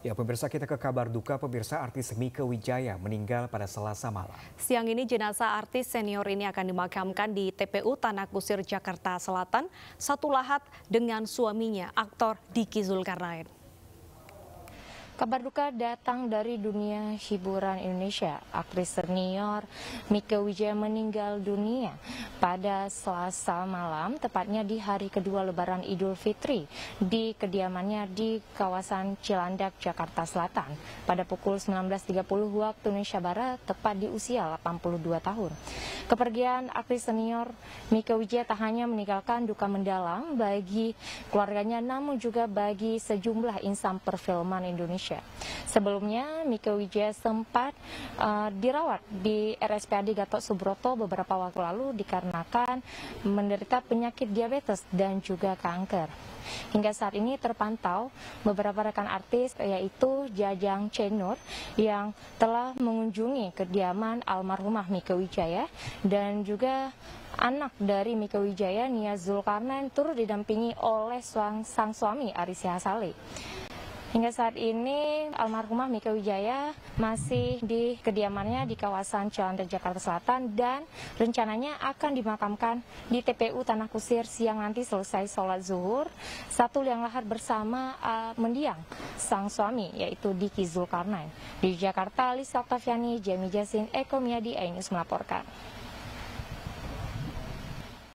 Ya pemirsa kita ke kabar duka, pemirsa artis Mika Wijaya meninggal pada selasa malam. Siang ini jenazah artis senior ini akan dimakamkan di TPU Tanah Kusir, Jakarta Selatan, satu lahat dengan suaminya aktor Diki Zulkarnain. Kabar duka datang dari dunia hiburan Indonesia. Aktris senior Mika Wijaya meninggal dunia pada Selasa malam, tepatnya di hari kedua Lebaran Idul Fitri, di kediamannya di kawasan Cilandak, Jakarta Selatan. Pada pukul 19.30 waktu Indonesia Barat, tepat di usia 82 tahun. Kepergian aktris senior Mika Wijaya tak hanya meninggalkan duka mendalam bagi keluarganya, namun juga bagi sejumlah insan perfilman Indonesia. Indonesia. Sebelumnya, Mika Wijaya sempat uh, dirawat di RSPAD Gatot Subroto beberapa waktu lalu dikarenakan menderita penyakit diabetes dan juga kanker. Hingga saat ini terpantau beberapa rekan artis yaitu Jajang Chenur yang telah mengunjungi kediaman almarhumah Mika Wijaya dan juga anak dari Mika Wijaya Nia Zulkarnain turut didampingi oleh sang, suami Arisya Yasali. Hingga saat ini almarhumah Mika Wijaya masih di kediamannya di kawasan Cilandak Jakarta Selatan dan rencananya akan dimakamkan di TPU Tanah Kusir siang nanti selesai sholat zuhur. Satu liang lahat bersama uh, mendiang sang suami yaitu Diki Zulkarnain. Di Jakarta, Lisa Oktaviani, Jamie Jasin, Eko Miyadi, Ainus melaporkan.